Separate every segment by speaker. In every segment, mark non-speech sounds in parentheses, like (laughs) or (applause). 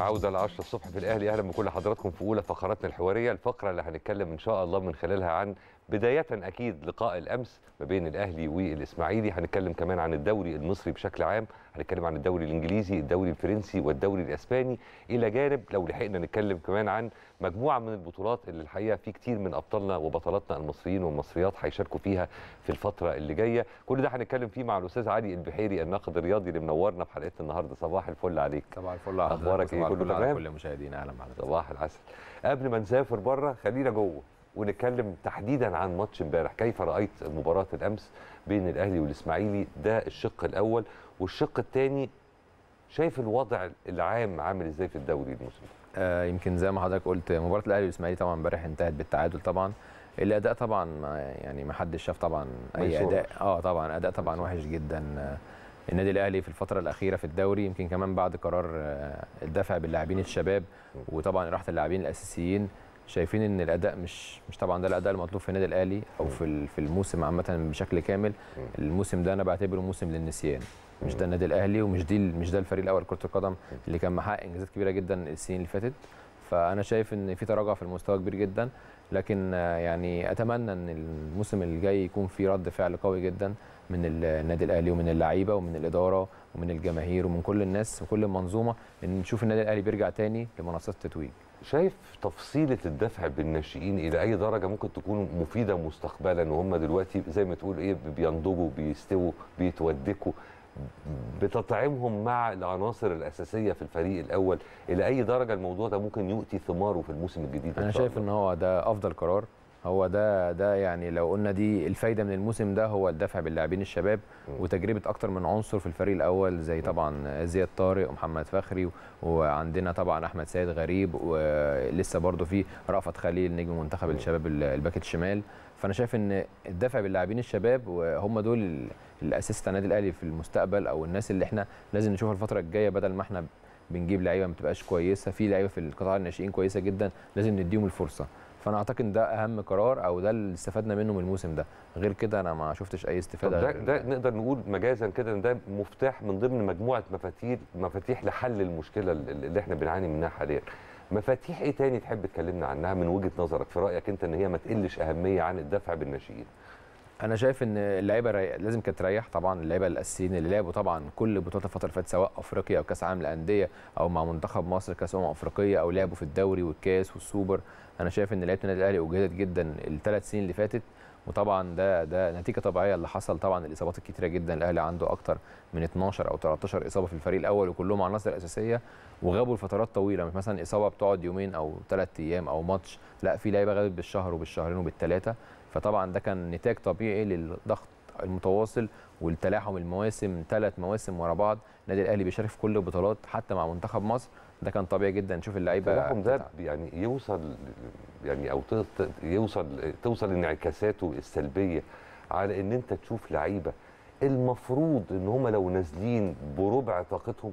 Speaker 1: عودة لعشرة الصبح في الأهلي أهلا بكل حضراتكم في أولى فقراتنا الحوارية الفقرة اللي هنتكلم إن شاء الله من خلالها عن بداية أكيد لقاء الأمس ما بين الأهلي والإسماعيلي هنتكلم كمان عن الدوري المصري بشكل عام هنتكلم عن الدوري الإنجليزي الدوري الفرنسي والدوري الإسباني إلى جانب لو لحقنا نتكلم كمان عن مجموعة من البطولات اللي الحقيقة في كتير من أبطالنا وبطلاتنا المصريين والمصريات هيشاركوا فيها في الفترة اللي جاية كل ده هنتكلم فيه مع الأستاذ علي البحيري الناقد الرياضي اللي منورنا في حلقتنا النهاردة صباح الفل عليك صباح الفل أخبارك إيه كله كل
Speaker 2: مشاهدينا أهلا
Speaker 1: صباح العسل قبل ما نسافر بره خلينا جوه ونتكلم تحديدا عن ماتش امبارح كيف رايت مباراه الامس بين الاهلي والاسماعيلي ده الشق الاول والشق الثاني شايف الوضع العام عامل ازاي في الدوري الموسم آه يمكن زي ما حضرتك قلت مباراه الاهلي والاسماعيلي
Speaker 2: طبعا امبارح انتهت بالتعادل طبعا الاداء طبعا ما يعني ما حدش شاف طبعا اي اداء اه طبعا اداء طبعا وحش جدا آه، النادي الاهلي في الفتره الاخيره في الدوري يمكن كمان بعد قرار آه، الدفع باللاعبين الشباب وطبعا راحه اللاعبين الاساسيين شايفين ان الاداء مش مش طبعا ده الاداء المطلوب في النادي الاهلي او في في الموسم عامه بشكل كامل الموسم ده انا بعتبره موسم للنسيان مش ده النادي الاهلي ومش دي مش ده الفريق الاول كره القدم اللي كان محقق انجازات كبيره جدا السنين اللي فاتت فانا شايف ان في تراجع في المستوى كبير جدا لكن يعني اتمنى ان الموسم الجاي يكون في رد فعل قوي جدا من النادي الاهلي ومن اللعيبه ومن الاداره ومن الجماهير ومن كل الناس وكل
Speaker 1: المنظومه ان نشوف النادي الاهلي بيرجع تاني لمنصات التتويج شايف تفصيله الدفع بالناشئين الى اي درجه ممكن تكون مفيده مستقبلا وهم دلوقتي زي ما تقول ايه بينضجوا بيستووا بيتودكوا بتطعمهم مع العناصر الاساسيه في الفريق الاول الى اي درجه الموضوع ده ممكن يؤتي ثماره في الموسم الجديد انا شايف ان هو ده افضل قرار هو ده ده يعني لو قلنا دي الفايده من الموسم ده هو
Speaker 2: الدفع باللاعبين الشباب وتجربه اكتر من عنصر في الفريق الاول زي طبعا زياد طارق ومحمد فخري وعندنا طبعا احمد سيد غريب ولسه برضه في رأفت خليل نجم منتخب الشباب الباك الشمال فانا شايف ان الدفع باللاعبين الشباب وهم دول الاساس النادي الاهلي في المستقبل او الناس اللي احنا لازم نشوفها الفتره الجايه بدل ما احنا بنجيب لعيبه ما بتبقاش كويسه في لعيبه في القطاع الناشئين كويسه جدا لازم نديهم الفرصه فانا اعتقد ان ده اهم قرار او ده اللي استفدنا منه من الموسم ده غير كده انا ما شفتش اي استفاده ده, ده
Speaker 1: نقدر نقول مجازا كده ان ده مفتاح من ضمن مجموعه مفاتيح مفاتيح لحل المشكله اللي احنا بنعاني منها حاليا مفاتيح ايه تاني تحب تكلمنا عنها من وجهه نظرك في رايك انت ان هي ما تقلش اهميه عن الدفع بالناشئين انا شايف ان اللعيبه
Speaker 2: لازم كانت تريح طبعا اللعيبه الاساسيين اللي لعبوا طبعا كل بطولات الفتره اللي فاتت سواء افريقيا او كاس عالم الانديه او مع منتخب مصر كاس امم افريقيه او لعبوا في الدوري والكاس والسوبر انا شايف ان لعيبه النادي الاهلي اجهدت جدا الثلاث سنين اللي فاتت وطبعا ده ده نتيجه طبيعيه اللي حصل طبعا الاصابات الكتيره جدا الاهلي عنده اكتر من 12 او 13 اصابه في الفريق الاول وكلهم عناصر اساسيه وغابوا لفترات طويله مش مثلا اصابه بتقعد يومين او ثلاث ايام او ماتش لا في لعيبه غابت بالشهر وبالشهرين وبالثلاثه فطبعا ده كان نتاج طبيعي للضغط المتواصل والتلاحم المواسم ثلاث مواسم ورا بعض النادي الاهلي بيشارك في كل البطولات حتى مع منتخب مصر ده كان طبيعي جدا
Speaker 1: نشوف اللعيبه التلاحم ده يعني يوصل يعني او يوصل توصل انعكاساته السلبيه على ان انت تشوف لعيبه المفروض ان هم لو نازلين بربع طاقتهم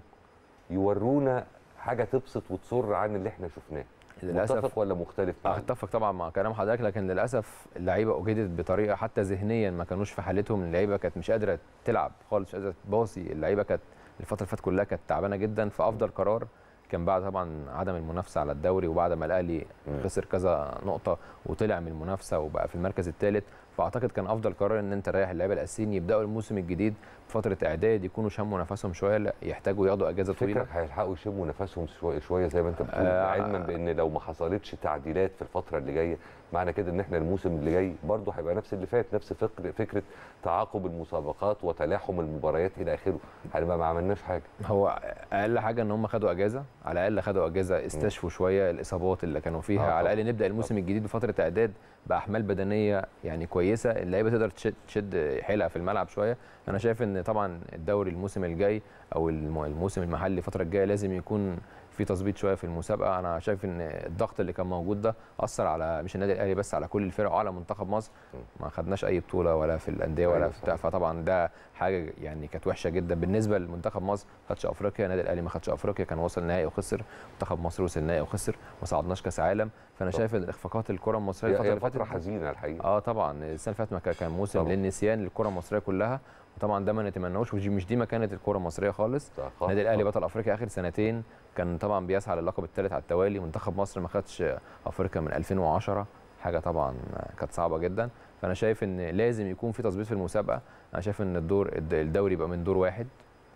Speaker 1: يورونا حاجه تبسط وتسر عن اللي احنا شفناه للاسف متفق ولا مختلف
Speaker 2: اتفق طبعا مع كلام حضرتك لكن للاسف اللعيبه اجدت بطريقه حتى ذهنيا ما كانوش في حالتهم اللعيبه كانت مش قادره تلعب خالص مش قادره تباصي اللعيبه كانت الفتره اللي فاتت كلها كانت تعبانه جدا فافضل قرار كان بعد طبعا عدم المنافسه على الدوري وبعد ما الاهلي خسر كذا نقطه وطلع من المنافسه وبقى في المركز الثالث فاعتقد كان افضل قرار ان انت رايح اللعيبه الاساسيين يبداوا الموسم الجديد فتره اعداد يكونوا شموا نفسهم شويه لا يحتاجوا ياخدوا اجازه طويله فكرك
Speaker 1: هيلحقوا يشموا نفسهم شويه شويه زي ما انت بتقول آه علما آه. بان لو ما حصلتش تعديلات في الفتره اللي جايه معنى كده ان احنا الموسم اللي جاي برضه هيبقى نفس اللي فات نفس فكر فكره تعاقب المسابقات وتلاحم المباريات الى اخره هنبقى ما عملناش حاجه هو اقل
Speaker 2: حاجه ان هم خدوا اجازه على الاقل خدوا اجازه استشفوا شويه الاصابات اللي كانوا فيها آه على الاقل نبدا الموسم آه. الجديد بفتره اعداد باحمال بدنيه يعني كويسه اللعيبه تقدر تشد حيلها في الملعب شويه انا شايف ان طبعا الدوري الموسم الجاي او الموسم المحلي الفتره الجايه لازم يكون في تظبيط شويه في المسابقه انا شايف ان الضغط اللي كان موجود ده اثر على مش النادي الاهلي بس على كل الفرق وعلى منتخب مصر ما خدناش اي بطوله ولا في الانديه ولا أيوة في بتاع فطبعا ده حاجه يعني كانت وحشه جدا بالنسبه لمنتخب مصر ما خدش افريقيا النادي الاهلي ما خدش افريقيا كان وصل نهائي وخسر منتخب مصر وصل نهائي وخسر ما صعدناش كاس عالم فانا شايف ان اخفاقات الكره المصريه الفتره اللي فاتت فتره حزينه الحقيقه اه طبعا السنه اللي فاتت كان موسم للنسيان للكره المصريه كلها طبعا ده ما نتمناهوش ودي مش دي مكانه الكوره المصريه خالص النادي الاهلي بطل افريقيا اخر سنتين كان طبعا بيسعى للقب الثالث على التوالي منتخب مصر ما خدش افريقيا من 2010 حاجه طبعا كانت صعبه جدا فانا شايف ان لازم يكون في تظبيط في المسابقه
Speaker 1: انا شايف ان الدور الدوري يبقى من دور واحد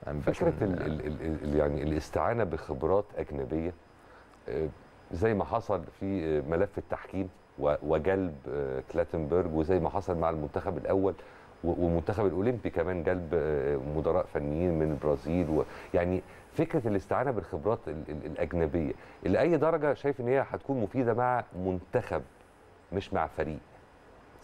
Speaker 1: يعني فكره الـ الـ الـ يعني الاستعانه بخبرات اجنبيه آه، زي ما حصل في آه، ملف التحكيم وجلب آه، كلاتنبرج وزي ما حصل مع المنتخب الاول ومنتخب الاولمبي كمان جلب آه، مدراء فنيين من البرازيل و... يعني فكره الاستعانه بالخبرات الاجنبيه لاي درجه شايف ان هي هتكون مفيده مع منتخب مش مع فريق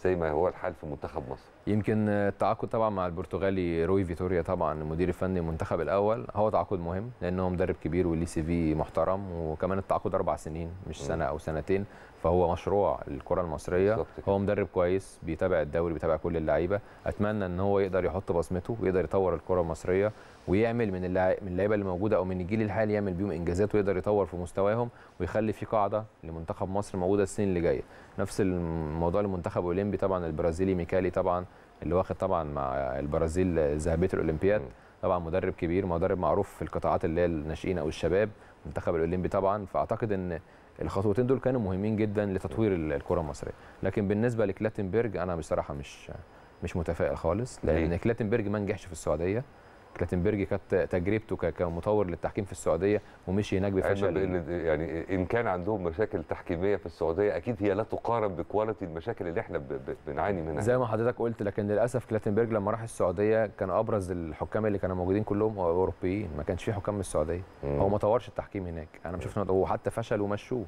Speaker 1: زي ما هو الحال في منتخب مصر
Speaker 2: يمكن التعاقد طبعا مع البرتغالي روي فيتوريا طبعا المدير الفني المنتخب الاول هو تعاقد مهم لانه مدرب كبير وليه سي في محترم وكمان التعاقد اربع سنين مش سنه او سنتين فهو مشروع الكره المصريه هو مدرب كويس بيتابع الدوري بيتابع كل اللعيبه اتمنى ان هو يقدر يحط بصمته ويقدر يطور الكره المصريه ويعمل من من اللعيبه اللي موجوده او من الجيل الحالي يعمل بيهم انجازات ويقدر يطور في مستواهم ويخلي في قاعده لمنتخب مصر موجوده السنين اللي جايه نفس الموضوع المنتخب الاولمبي طبعا البرازيلي ميكالي طبعا اللي واخد طبعا مع البرازيل ذهبيه الاولمبياد م. طبعا مدرب كبير مدرب معروف في القطاعات اللي هي الناشئين او الشباب المنتخب الاولمبي طبعا فاعتقد ان الخطوتين دول كانوا مهمين جدا لتطوير الكره المصريه لكن بالنسبه لكلاتنبرج انا بصراحه مش مش متفائل خالص لان كلاتنبرج ما نجحش في السعوديه كلاتنبرج كانت تجربته كمطور للتحكيم في
Speaker 1: السعوديه ومشي هناك بفشل يعني ان كان عندهم مشاكل تحكيميه في السعوديه اكيد هي لا تقارن بكواليتي المشاكل اللي احنا بنعاني منها زي ما
Speaker 2: حضرتك قلت لكن للاسف كلاتنبرج لما راح السعوديه كان ابرز الحكام اللي كانوا موجودين كلهم اوروبيين ما كانش في حكام من السعوديه هو ما طورش التحكيم هناك انا ما شفت وحتى حتى فشل ومشوه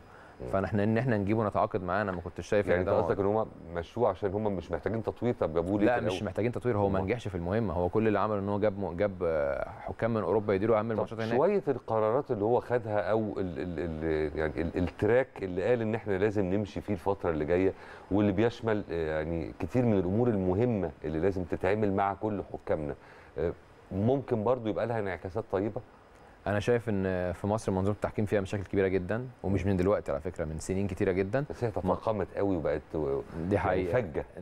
Speaker 2: فنحن ان احنا نجيبه نتعاقد معاه انا ما كنتش شايف يعني, يعني انت قصدك ان هم مشوه عشان هم مش محتاجين تطوير طب جابوه ليه لا مش محتاجين تطوير هو ما نجحش في المهمه هو كل اللي عمله ان هو جاب جاب آه، حكام من اوروبا يديروا اهم الماتشات هناك شويه
Speaker 1: القرارات اللي هو خدها او الـ الـ الـ يعني الـ التراك اللي قال ان احنا لازم نمشي فيه الفتره اللي جايه واللي بيشمل آه، يعني كتير من الامور المهمه اللي لازم تتعمل مع كل حكامنا آه، ممكن برضو يبقى لها انعكاسات طيبه انا شايف
Speaker 2: ان في مصر منظومه التحكيم فيها مشاكل كبيره جدا ومش من دلوقتي على فكره من سنين كتيره جدا بس هي تفاقمت قوي وبقت دي حقيقه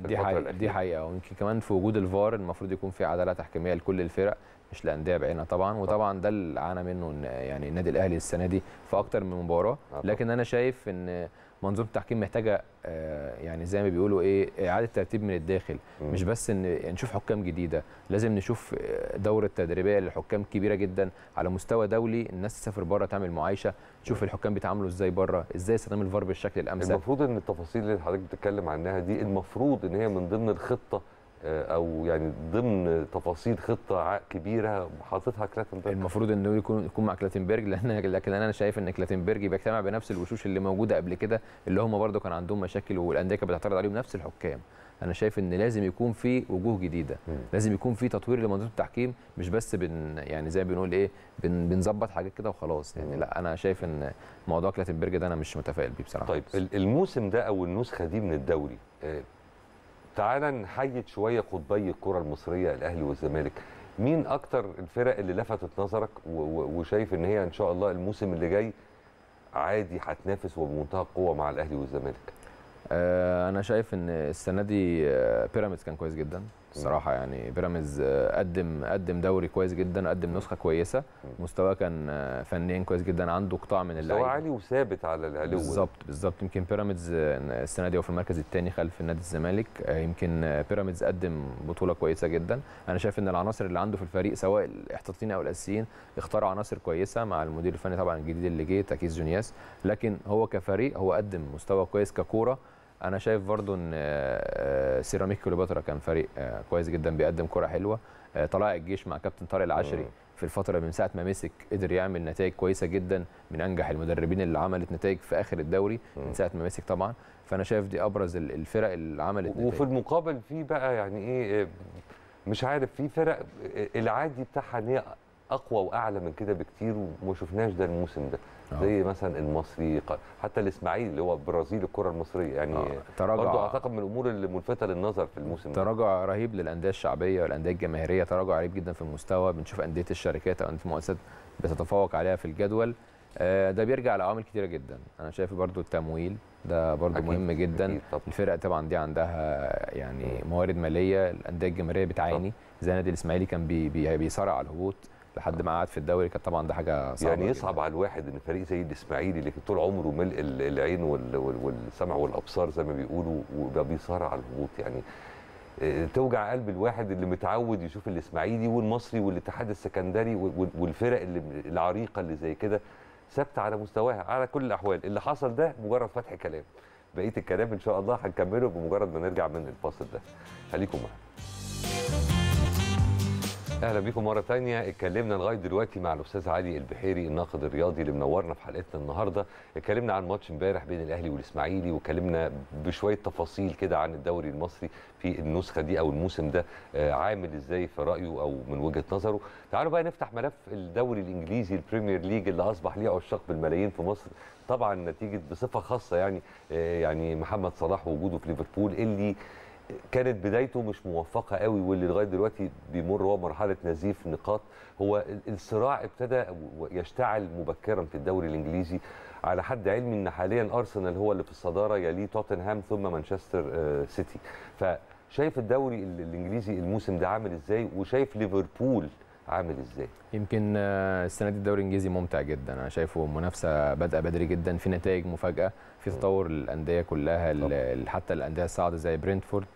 Speaker 2: دي حقيقه دي حقيقه ويمكن كمان في وجود الفار المفروض يكون في عداله تحكيميه لكل الفرق مش الانديه بعينها طبعا وطبعا ده اللي عانى منه يعني النادي الاهلي السنه دي في اكتر من مباراه آه، لكن انا شايف ان منظومه التحكيم محتاجه آه، يعني زي ما بيقولوا ايه اعاده ترتيب من الداخل مش بس ان نشوف حكام جديده لازم نشوف آه، دوره تدريبيه للحكام كبيره جدا على مستوى دولي الناس تسافر بره تعمل معايشه تشوف الحكام بيتعاملوا ازاي بره ازاي استخدام الفار بالشكل الامثل
Speaker 1: المفروض ان التفاصيل اللي حضرتك بتتكلم عنها دي المفروض ان هي من ضمن الخطه آه، او يعني ضمن تفاصيل خطه كبيره حاططها كلاتنبرج المفروض انه يكون يكون مع كلاتنبرج
Speaker 2: (laughs) لان لكن انا شايف ان كلاتنبرج بيجتمع بنفس الوشوش اللي موجوده قبل كده اللي هم برضه كان عندهم مشاكل والانديه كانت بتعترض عليهم نفس الحكام انا شايف ان لازم يكون في وجوه جديده م. لازم يكون في تطوير لمنظومه التحكيم مش بس بن يعني زي بنقول ايه بن بنظبط حاجات كده
Speaker 1: وخلاص يعني م. لا انا شايف ان موضوع كلاتنبرج ده انا مش متفائل بيه بصراحه طيب الموسم ده او النسخه دي من الدوري آه، تعالى نحيد شويه قطبي الكره المصريه الاهلي والزمالك مين اكتر الفرق اللي لفتت نظرك وشايف ان هي ان شاء الله الموسم اللي جاي عادي هتنافس وبمنتهى القوه مع الاهلي والزمالك آه، انا شايف ان السنه دي آه، بيراميدز كان كويس جدا الصراحه يعني
Speaker 2: بيراميدز آه، قدم قدم دوري كويس جدا قدم نسخه كويسه مستواه كان آه، فنيا كويس جدا عنده قطاع من اللعيبه مستواه عالي وثابت
Speaker 1: على العلو بالظبط
Speaker 2: بالظبط يمكن بيراميدز آه، السنه دي هو في المركز الثاني خلف نادي الزمالك يمكن بيراميدز قدم بطوله كويسه جدا انا شايف ان العناصر اللي عنده في الفريق سواء الاحتياطيين او الاساسيين اختاروا عناصر كويسه مع المدير الفني طبعا الجديد اللي جه تاكيز جونياس لكن هو كفريق هو قدم مستوى كويس ككوره انا شايف برضو ان آه، آه، سيراميك كليوباترا كان فريق آه، كويس جدا بيقدم كره حلوه طلائع الجيش مع كابتن طارق العشري في الفتره من ساعه ما مسك قدر يعمل نتائج كويسه جدا من انجح المدربين اللي عملت نتائج في اخر الدوري من ساعه ما مسك طبعا فانا
Speaker 1: شايف دي ابرز الفرق اللي عملت نتائج وفي المقابل في بقى يعني ايه مش عارف في فرق العادي بتاعها ان هي اقوى واعلى من كده بكتير وما شفناش ده الموسم ده أوه. زي مثلا المصري حتى الاسماعيلي اللي هو برازيل الكره المصريه يعني آه، تراجع برضه اعتقد من الامور اللي ملفته للنظر في الموسم تراجع ده. رهيب للانديه الشعبيه
Speaker 2: والانديه الجماهيريه تراجع رهيب جدا في المستوى بنشوف انديه الشركات او انديه المؤسسات بتتفوق عليها في الجدول آه، ده بيرجع لعوامل كتيره جدا انا شايف برضو التمويل ده برضو أكيد. مهم جدا طبعا. الفرق طبعا دي عندها يعني موارد ماليه الانديه الجماهيريه بتعاني
Speaker 1: زي نادي الاسماعيلي كان بي بي بيصارع على الهبوط لحد ما قعد في الدوري كانت طبعا ده حاجه صعبه يعني يصعب على الواحد ان فريق زي الاسماعيلي اللي طول عمره ملء العين والسمع والابصار زي ما بيقولوا وبيصارع بيصارع على الهبوط يعني آه، توجع قلب الواحد اللي متعود يشوف الاسماعيلي والمصري والاتحاد السكندري والفرق اللي العريقه اللي زي كده ثابته على مستواها على كل الاحوال اللي حصل ده مجرد فتح كلام بقيه الكلام ان شاء الله هنكمله بمجرد ما نرجع من الفاصل ده خليكم معانا اهلا بيكم مره تانية اتكلمنا لغايه دلوقتي مع الاستاذ علي البحيري الناقد الرياضي اللي منورنا في حلقتنا النهارده اتكلمنا عن ماتش امبارح بين الاهلي والاسماعيلي واتكلمنا بشويه تفاصيل كده عن الدوري المصري في النسخه دي او الموسم ده آه، عامل ازاي في رايه او من وجهه نظره تعالوا بقى نفتح ملف الدوري الانجليزي البريمير ليج اللي اصبح ليه عشاق بالملايين في مصر طبعا نتيجه بصفه خاصه يعني آه، يعني محمد صلاح ووجوده في ليفربول اللي كانت بدايته مش موفقه قوي واللي لغايه دلوقتي بيمر هو مرحله نزيف نقاط هو الصراع ابتدى يشتعل مبكرا في الدوري الانجليزي على حد علمي ان حاليا ارسنال هو اللي في الصداره يليه توتنهام ثم مانشستر آه، سيتي فشايف الدوري الانجليزي الموسم ده عامل ازاي وشايف ليفربول عامل ازاي يمكن آه، السنه دي الدوري الانجليزي ممتع
Speaker 2: جدا انا شايفه منافسه بادئه بدري جدا في نتائج مفاجاه في تطور الانديه كلها حتى الانديه الصاعده زي برينتفورد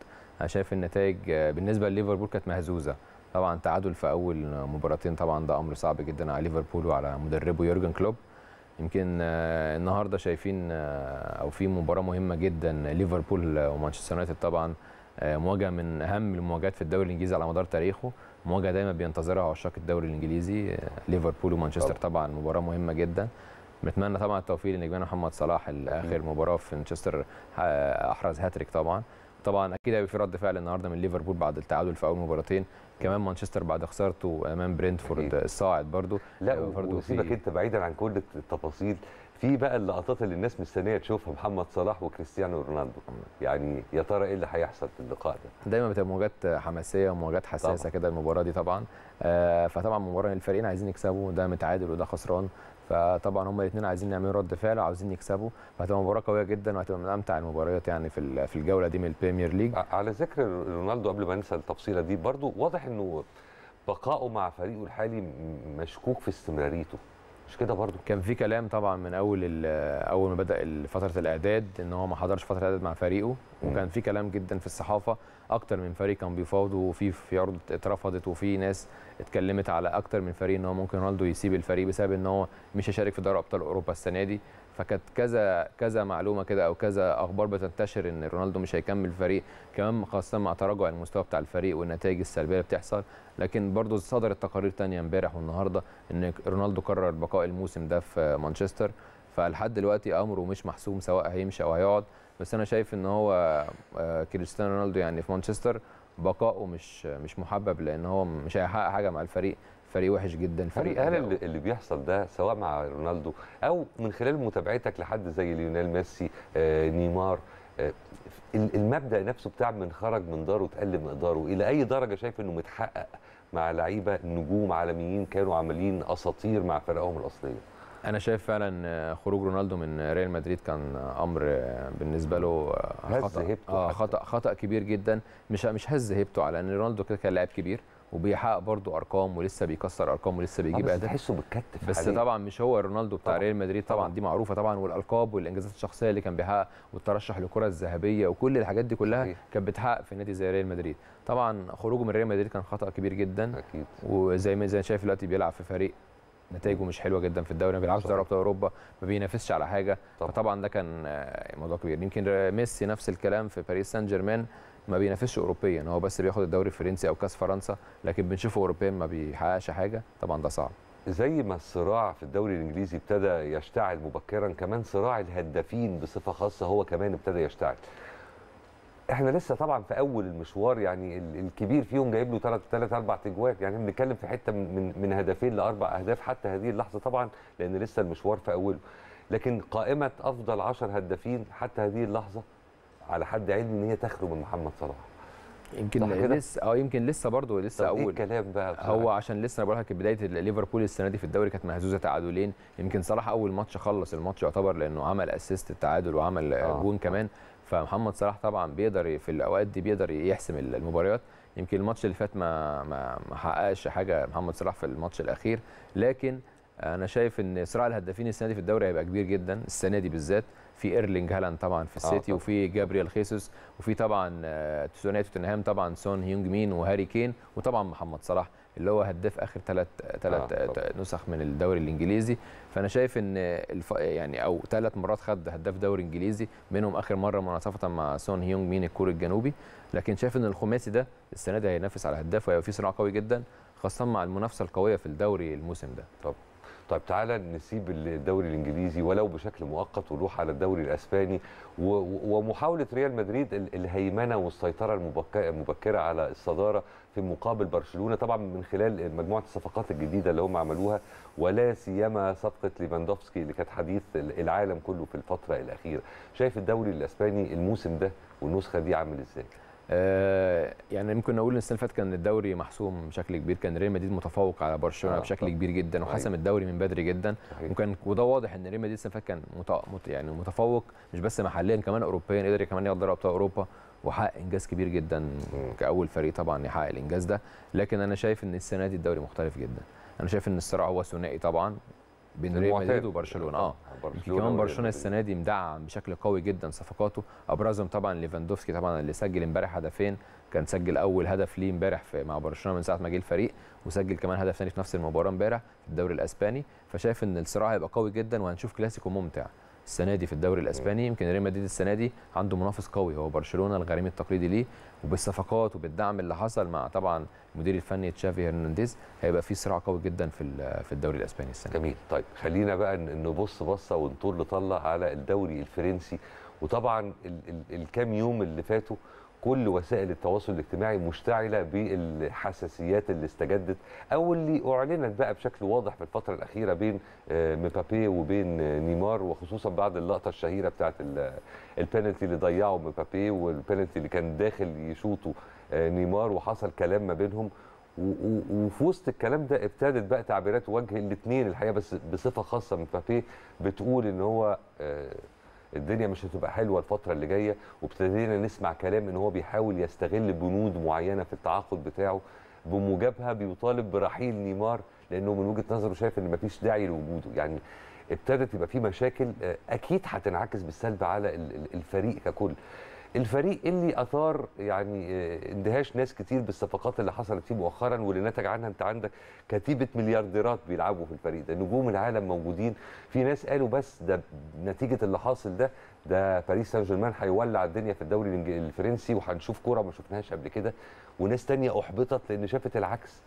Speaker 2: انا شايف النتائج آه، بالنسبه لليفربول كانت مهزوزه طبعا تعادل في اول مباراتين طبعا ده امر صعب جدا على ليفربول وعلى مدربه يورجن كلوب يمكن آه، النهارده شايفين او في مباراه مهمه جدا ليفربول ومانشستر يونايتد طبعا مواجهه من اهم المواجهات في الدوري الانجليزي على مدار تاريخه مواجهه دايما بينتظرها عشاق الدوري الانجليزي ليفربول ومانشستر طبعا مباراه مهمه جدا بنتمنى طبعا التوفيق لنجمان محمد صلاح اخر مباراه في مانشستر آه، احرز هاتريك طبعا طبعا اكيد هيبقى في رد فعل النهارده من ليفربول بعد التعادل في اول مباراتين
Speaker 1: كمان مانشستر بعد خسارته امام برينتفورد الصاعد برضو لا برضو سيبك انت بعيدا عن كل التفاصيل في بقى اللقطات اللي الناس مستنيه تشوفها محمد صلاح وكريستيانو رونالدو يعني يا ترى ايه اللي هيحصل في اللقاء ده
Speaker 2: دايما بتبقى مواجهات حماسيه ومواجهات حساسه كده المباراه دي طبعا آه، فطبعا مباراه الفريقين عايزين يكسبوا ده متعادل وده خسران فطبعا هما الاثنين عايزين يعملوا رد فعل وعاوزين يكسبوا فهتبقى مباراه قويه جدا وهتبقى من امتع المباريات يعني في في الجوله دي من البريمير ليج
Speaker 1: على ذكر رونالدو قبل ما ننسى التفصيله دي برضو واضح انه بقائه مع فريقه الحالي مشكوك في استمراريته مش كده
Speaker 2: برضو كان في كلام طبعا من اول اول ما بدا فتره الاعداد ان هو ما حضرش فتره الاعداد مع فريقه وكان في كلام جدا في الصحافه اكتر من فريق كان بيفاوضه وفي في عرض اترفضت وفي ناس اتكلمت على اكتر من فريق ان هو ممكن رونالدو يسيب الفريق بسبب ان هو مش هيشارك في دوري ابطال اوروبا السنه دي فكانت كذا كذا معلومه كده او كذا اخبار بتنتشر ان رونالدو مش هيكمل الفريق كمان خاصه مع تراجع المستوى بتاع الفريق والنتائج السلبيه اللي بتحصل لكن برضه صدرت تقارير تانية امبارح والنهارده ان رونالدو قرر بقاء الموسم ده في مانشستر فلحد دلوقتي امره مش محسوم سواء هيمشي او هيقعد بس انا شايف ان هو آه، كريستيانو رونالدو يعني في مانشستر بقائه مش مش محبب
Speaker 1: لان هو مش هيحقق حاجه مع الفريق فريق وحش جدا فريق هل اللي, بيحصل ده سواء مع رونالدو او من خلال متابعتك لحد زي ليونيل ميسي آه نيمار آه المبدا نفسه بتاع من خرج من داره من مقداره الى اي درجه شايف انه متحقق مع لعيبه نجوم عالميين كانوا عاملين اساطير مع فرقهم الاصليه انا شايف فعلا آه، خروج رونالدو من ريال مدريد كان امر آه، بالنسبه له
Speaker 2: آه، خطا هز هبته آه خطا خطا كبير جدا مش مش هز هيبته على ان رونالدو كده كان لاعب كبير وبيحقق برضو ارقام ولسه بيكسر ارقام ولسه بيجيب اداء آه، تحسه بالكتف بس طبعا مش هو رونالدو بتاع ريال مدريد طبعا, دي معروفه طبعا والالقاب والانجازات الشخصيه اللي كان بيحقق والترشح للكره الذهبيه وكل الحاجات دي كلها كانت بتحقق في نادي زي ريال مدريد طبعا خروجه من ريال مدريد كان خطا كبير جدا اكيد وزي ما زي شايف دلوقتي بيلعب في فريق نتائجه مش حلوه جدا في الدوري ما بيلعبش دوري ابطال اوروبا ما بينافسش على حاجه طبعا فطبعا ده كان آه، موضوع كبير يمكن ميسي نفس الكلام في باريس سان جيرمان ما بينافسش اوروبيا هو بس بياخد الدوري الفرنسي او كاس فرنسا لكن بنشوفه اوروبيا ما بيحققش حاجه طبعا ده صعب
Speaker 1: زي ما الصراع في الدوري الانجليزي ابتدى يشتعل مبكرا كمان صراع الهدافين بصفه خاصه هو كمان ابتدى يشتعل احنا لسه طبعا في اول المشوار يعني الكبير فيهم جايب له ثلاث ثلاث اربع تجوان يعني بنتكلم في حته من من هدفين لاربع اهداف حتى هذه اللحظه طبعا لان لسه المشوار في اوله لكن قائمه افضل 10 هدافين حتى هذه اللحظه على حد علمي ان هي تخلو من محمد صلاح يمكن لسه اه يمكن لسه برضه لسه إيه اول إيه
Speaker 2: الكلام بقى هو عشان لسه انا بقول لك بدايه ليفربول السنه دي في الدوري كانت مهزوزه تعادلين يمكن صلاح اول ماتش خلص الماتش يعتبر لانه عمل اسيست التعادل وعمل آه. جون كمان فمحمد صلاح طبعا بيقدر في الاوقات دي بيقدر يحسم المباريات يمكن الماتش اللي فات ما ما حققش حاجه محمد صلاح في الماتش الاخير لكن انا شايف ان صراع الهدافين السنه دي في الدوري هيبقى كبير جدا السنه دي بالذات في ايرلينج هالاند طبعا في آه، السيتي آه وفي جابرييل خيسوس وفي طبعا ثنائيه توتنهام طبعا سون هيونج مين وهاري كين وطبعا محمد صلاح اللي هو هداف اخر ثلاث ثلاث آه،, آه نسخ من الدوري الانجليزي فانا شايف ان الف... يعني او ثلاث مرات خد هداف دوري انجليزي منهم اخر مره مناصفه مع سون هيونج مين الكوري الجنوبي لكن شايف ان الخماسي ده السنه دي هينافس على هداف وهيبقى في صراع
Speaker 1: قوي جدا خاصه مع المنافسه القويه في الدوري الموسم ده طبعا طيب تعالى نسيب الدوري الانجليزي ولو بشكل مؤقت ونروح على الدوري الاسباني ومحاوله ريال مدريد الهيمنه والسيطره المبكره على الصداره في مقابل برشلونه طبعا من خلال مجموعه الصفقات الجديده اللي هم عملوها ولا سيما صفقه ليفاندوفسكي اللي كانت حديث العالم كله في الفتره الاخيره شايف الدوري الاسباني الموسم ده والنسخه دي عامل ازاي آه، يعني ممكن نقول ان السنه اللي فاتت كان الدوري
Speaker 2: محسوم بشكل كبير كان ريال مدريد متفوق على برشلونه آه بشكل آه، كبير جدا وحسم الدوري من بدري جدا صحيح. وكان وده واضح ان ريال مدريد السنه اللي فاتت كان مت... يعني متفوق مش بس محليا كمان اوروبيا قدر كمان ياخد دوري ابطال اوروبا وحقق انجاز كبير جدا كاول فريق طبعا يحقق الانجاز ده لكن انا شايف ان السنه دي الدوري مختلف جدا انا شايف ان الصراع هو ثنائي طبعا بين ريال مدريد وبرشلونه اه. اه برشلونة كمان برشلونه السنه دي مدعم بشكل قوي جدا صفقاته ابرزهم طبعا ليفاندوفسكي طبعا اللي سجل امبارح هدفين كان سجل اول هدف ليه امبارح مع برشلونه من ساعه ما جه الفريق وسجل كمان هدف ثاني في نفس المباراه امبارح في الدوري الاسباني فشايف ان الصراع هيبقى قوي جدا وهنشوف كلاسيكو ممتع السنه دي في الدوري الاسباني يمكن ريال مدريد السنه دي عنده منافس قوي هو برشلونه الغريم التقليدي ليه وبالصفقات وبالدعم اللي حصل مع طبعا المدير
Speaker 1: الفني تشافي هرنانديز هيبقى في صراع قوي جدا في في الدوري الاسباني السنه جميل طيب خلينا بقى نبص بصه ونطل طله على الدوري الفرنسي وطبعا الكام يوم اللي فاتوا كل وسائل التواصل الاجتماعي مشتعله بالحساسيات اللي استجدت او اللي اعلنت بقى بشكل واضح في الفتره الاخيره بين آه، مبابي وبين نيمار وخصوصا بعد اللقطه الشهيره بتاعت آه، البنالتي اللي ضيعه مبابي والبنالتي اللي كان داخل يشوطه آه، نيمار وحصل كلام ما بينهم وفي وسط الكلام ده ابتدت بقى تعبيرات وجه الاثنين الحقيقه بس بصفه خاصه مبابي بتقول ان هو الدنيا مش هتبقى حلوه الفتره اللي جايه وابتدينا نسمع كلام ان هو بيحاول يستغل بنود معينه في التعاقد بتاعه بموجبها بيطالب برحيل نيمار لانه من وجهه نظره شايف ان مفيش داعي لوجوده يعني ابتدت يبقى في مشاكل آه، اكيد هتنعكس بالسلب على الفريق ككل الفريق اللي اثار يعني آه، اندهاش ناس كتير بالصفقات اللي حصلت فيه مؤخرا واللي نتج عنها انت عندك كتيبه مليارديرات بيلعبوا في الفريق ده نجوم العالم موجودين في ناس قالوا بس ده نتيجه اللي حاصل ده ده باريس سان جيرمان هيولع الدنيا في الدوري الفرنسي وهنشوف كوره ما شفناهاش قبل كده وناس تانية احبطت لان شافت العكس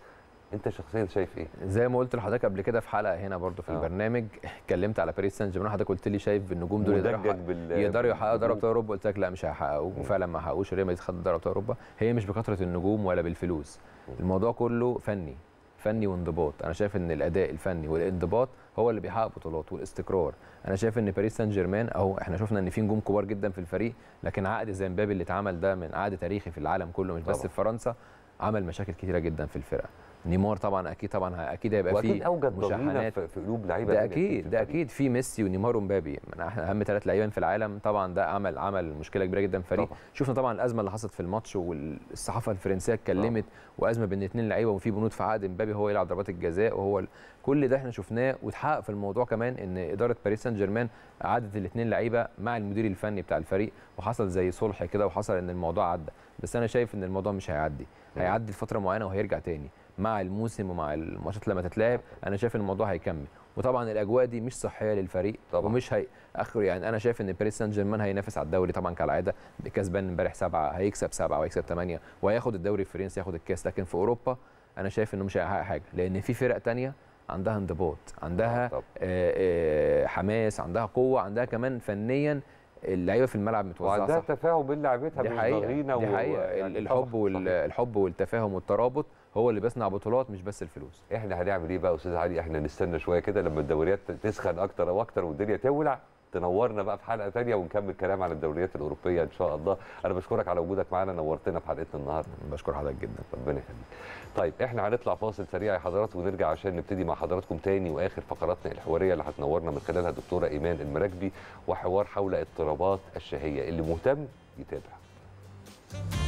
Speaker 1: انت شخصيا شايف ايه؟ زي ما قلت لحضرتك قبل كده في حلقه هنا برضو في آه. البرنامج
Speaker 2: اتكلمت على باريس سان جيرمان حضرتك قلت لي شايف النجوم دول يقدروا بال... يقدروا يحققوا دوري ابطال اوروبا قلت لك لا مش هيحققوا وفعلا ما حققوش ريال مدريد خد دوري ابطال اوروبا هي مش بكثره النجوم ولا بالفلوس الموضوع كله فني فني وانضباط انا شايف ان الاداء الفني والانضباط هو اللي بيحقق بطولات والاستقرار انا شايف ان باريس سان جيرمان اهو احنا شفنا ان في نجوم كبار جدا في الفريق لكن عقد زي مبابي اللي اتعمل ده من عقد تاريخي في العالم كله مش بس طبعا. في فرنسا عمل مشاكل كتيره جدا في الفرقه نيمار طبعا اكيد طبعا اكيد هيبقى في اوجد مشاحنات في قلوب لعيبه ده اكيد ده اكيد في ميسي ونيمار ومبابي من اهم ثلاث لعيبه في العالم طبعا ده عمل عمل مشكله كبيره جدا فريق طبعا. شفنا طبعا الازمه اللي حصلت في الماتش والصحافه الفرنسيه اتكلمت وازمه بين اثنين لعيبه وفي بنود في عقد مبابي هو يلعب ضربات الجزاء وهو كل ده احنا شفناه واتحقق في الموضوع كمان ان اداره باريس سان جيرمان عادت الاثنين لعيبه مع المدير الفني بتاع الفريق وحصل زي صلح كده وحصل ان الموضوع عدى بس انا شايف ان الموضوع مش هيعدي هيعدي لفتره معينه وهيرجع تاني مع الموسم ومع الماتشات لما تتلعب انا شايف ان الموضوع هيكمل وطبعا الاجواء دي مش صحيه للفريق طبعا. ومش هي اخر يعني انا شايف ان باريس سان جيرمان هينافس على الدوري طبعا كالعاده كسبان امبارح سبعه هيكسب سبعه وهيكسب ثمانيه وهياخد الدوري الفرنسي ياخد الكاس لكن في اوروبا انا شايف انه مش هيحقق حاجه لان في فرق ثانيه عندها انضباط عندها آه، آه، آه، حماس عندها قوه عندها كمان فنيا اللعيبه في الملعب متوزعه وعندها
Speaker 1: تفاهم بين لعيبتها دي حقيقه, دي حقيقة. و... يعني الحب والتفاهم والترابط هو اللي بيصنع بطولات مش بس الفلوس احنا هنعمل ايه بقى يا استاذ علي احنا نستنى شويه كده لما الدوريات تسخن اكتر واكتر والدنيا تولع تنورنا بقى في حلقه ثانيه ونكمل كلام عن الدوريات الاوروبيه ان شاء الله انا بشكرك على وجودك معانا نورتنا في حلقتنا النهارده بشكر حضرتك جدا ربنا يخليك طيب احنا هنطلع فاصل سريع يا حضرات ونرجع عشان نبتدي مع حضراتكم تاني واخر فقراتنا الحواريه اللي هتنورنا من خلالها دكتوره ايمان المراكبي وحوار حول اضطرابات الشهيه اللي مهتم يتابع